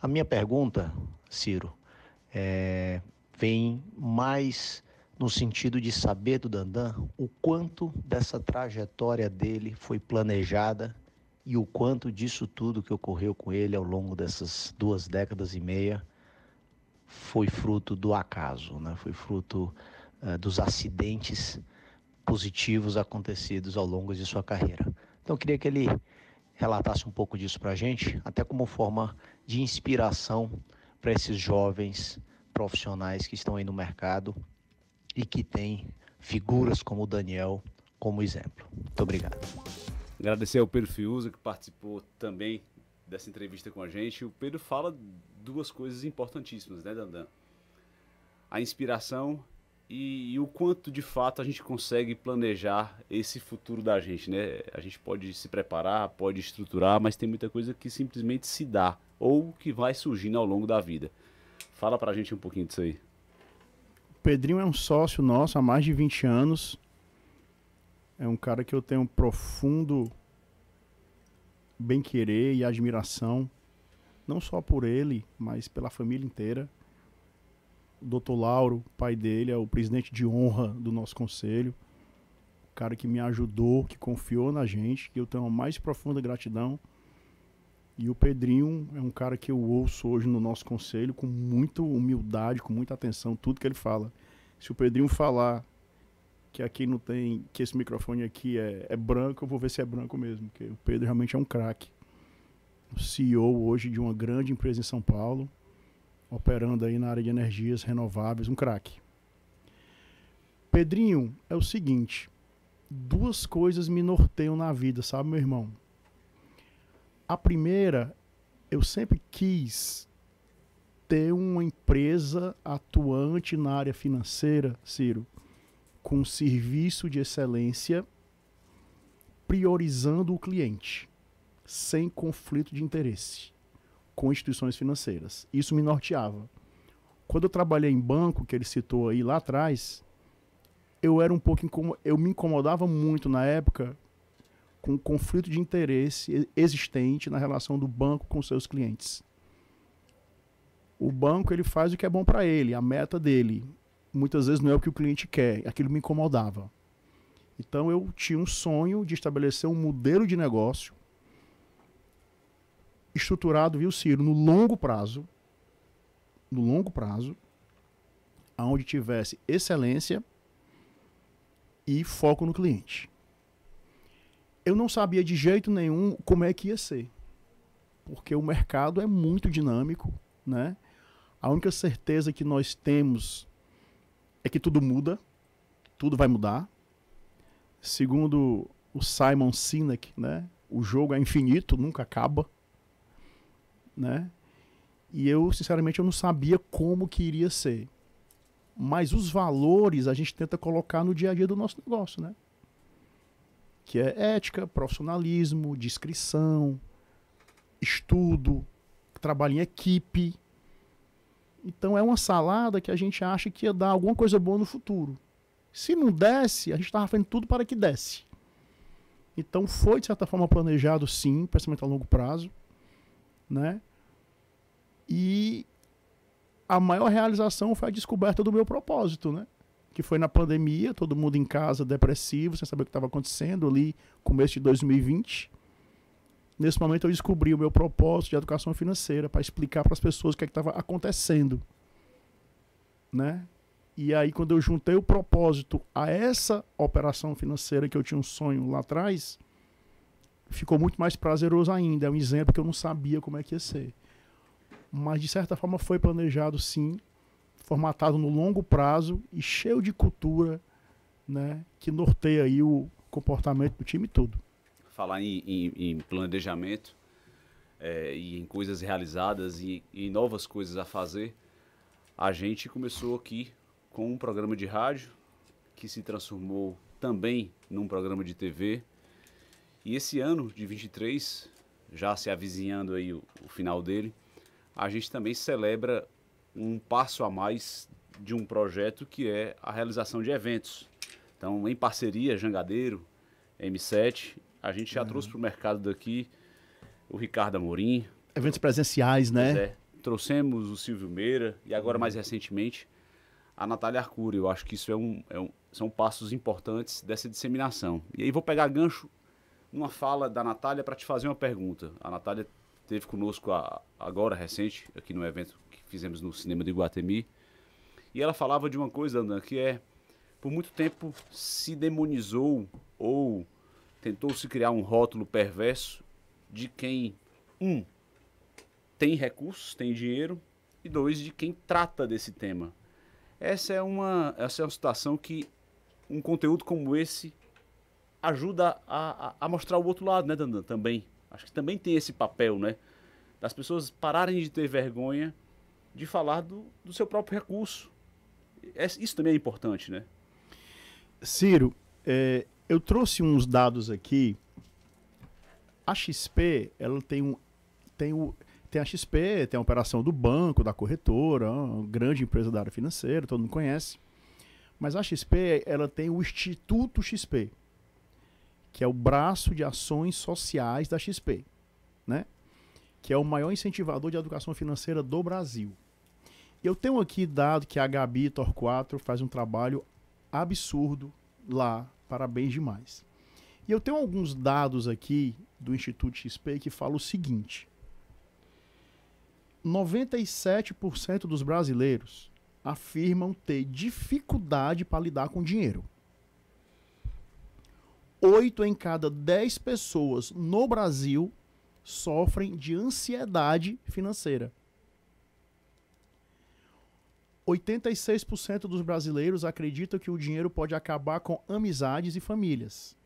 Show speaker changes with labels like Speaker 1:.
Speaker 1: A minha pergunta, Ciro, é, vem mais no sentido de saber do Dandan o quanto dessa trajetória dele foi planejada e o quanto disso tudo que ocorreu com ele ao longo dessas duas décadas e meia foi fruto do acaso, né? foi fruto uh, dos acidentes positivos acontecidos ao longo de sua carreira. Então eu queria que ele relatasse um pouco disso para a gente, até como forma de inspiração para esses jovens profissionais que estão aí no mercado e que têm figuras como o Daniel como exemplo. Muito obrigado.
Speaker 2: Agradecer ao Pedro Fiuza que participou também dessa entrevista com a gente. O Pedro fala duas coisas importantíssimas, né, Dandan? A inspiração e, e, o quanto de fato a gente consegue planejar esse futuro da gente, né? A gente pode se preparar, pode estruturar, mas tem muita coisa que simplesmente se dá ou que vai surgindo ao longo da vida. Fala pra gente um pouquinho disso aí.
Speaker 1: O Pedrinho é um sócio nosso há mais de 20 anos. É um cara que eu tenho um profundo bem-querer e admiração, não só por ele, mas pela família inteira. O doutor Lauro, pai dele, é o presidente de honra do nosso conselho. O cara que me ajudou, que confiou na gente, que eu tenho a mais profunda gratidão. E o Pedrinho é um cara que eu ouço hoje no nosso conselho com muita humildade, com muita atenção, tudo que ele fala. Se o Pedrinho falar que aqui não tem, que esse microfone aqui é, é branco, eu vou ver se é branco mesmo, porque o Pedro realmente é um craque. CEO hoje de uma grande empresa em São Paulo operando aí na área de energias renováveis, um craque. Pedrinho, é o seguinte, duas coisas me norteiam na vida, sabe, meu irmão? A primeira, eu sempre quis ter uma empresa atuante na área financeira, Ciro, com serviço de excelência, priorizando o cliente, sem conflito de interesse com instituições financeiras. Isso me norteava. Quando eu trabalhei em banco, que ele citou aí lá atrás, eu era um pouco eu me incomodava muito na época com o conflito de interesse existente na relação do banco com seus clientes. O banco ele faz o que é bom para ele, a meta dele. Muitas vezes não é o que o cliente quer, aquilo me incomodava. Então eu tinha um sonho de estabelecer um modelo de negócio estruturado, viu, Ciro, no longo prazo, no longo prazo, aonde tivesse excelência e foco no cliente. Eu não sabia de jeito nenhum como é que ia ser, porque o mercado é muito dinâmico, né? A única certeza que nós temos é que tudo muda, tudo vai mudar. Segundo o Simon Sinek, né? O jogo é infinito, nunca acaba né? E eu, sinceramente, eu não sabia como que iria ser. Mas os valores a gente tenta colocar no dia a dia do nosso negócio, né? Que é ética, profissionalismo, discrição, estudo, trabalho em equipe. Então é uma salada que a gente acha que ia dar alguma coisa boa no futuro. Se não desse, a gente estava fazendo tudo para que desse. Então foi, de certa forma, planejado sim, pensamento a longo prazo. Né? E a maior realização foi a descoberta do meu propósito, né? Que foi na pandemia, todo mundo em casa, depressivo, sem saber o que estava acontecendo ali, começo de 2020. Nesse momento eu descobri o meu propósito de educação financeira para explicar para as pessoas o que é estava acontecendo, né? E aí quando eu juntei o propósito a essa operação financeira que eu tinha um sonho lá atrás, ficou muito mais prazeroso ainda. É um exemplo que eu não sabia como é que ia ser mas de certa forma foi planejado sim, formatado no longo prazo e cheio de cultura, né, que norteia aí o comportamento do time todo.
Speaker 2: Falar em, em, em planejamento é, e em coisas realizadas e, e novas coisas a fazer, a gente começou aqui com um programa de rádio que se transformou também num programa de TV. E esse ano de 23, já se avizinhando aí o, o final dele, a gente também celebra um passo a mais de um projeto que é a realização de eventos. Então, em parceria, Jangadeiro, M7, a gente já uhum. trouxe para o mercado daqui o Ricardo Amorim.
Speaker 1: Eventos presenciais, né? É,
Speaker 2: trouxemos o Silvio Meira e agora, uhum. mais recentemente, a Natália Arcuri. Eu acho que isso é um, é um, são passos importantes dessa disseminação. E aí vou pegar gancho numa fala da Natália para te fazer uma pergunta. A Natália Teve conosco a, agora, recente, aqui no evento que fizemos no cinema de Guatemi. E ela falava de uma coisa, Andan, que é por muito tempo se demonizou ou tentou se criar um rótulo perverso de quem um tem recursos, tem dinheiro e dois de quem trata desse tema. Essa é uma essa é uma situação que um conteúdo como esse ajuda a, a, a mostrar o outro lado, né, Dandan, também. Acho que também tem esse papel, né? Das pessoas pararem de ter vergonha de falar do, do seu próprio recurso. É, isso também é importante, né?
Speaker 1: Ciro, é, eu trouxe uns dados aqui. A XP, ela tem um. Tem, o, tem a XP, tem a operação do banco, da corretora, é uma grande empresa da área financeira, todo mundo conhece. Mas a XP, ela tem o Instituto XP que é o braço de ações sociais da XP, né? que é o maior incentivador de educação financeira do Brasil. Eu tenho aqui dado que a Gabi Torquato faz um trabalho absurdo lá, parabéns demais. E eu tenho alguns dados aqui do Instituto XP que falam o seguinte: 97% dos brasileiros afirmam ter dificuldade para lidar com dinheiro. 8 em cada 10 pessoas no Brasil sofrem de ansiedade financeira. 86% dos brasileiros acreditam que o dinheiro pode acabar com amizades e famílias.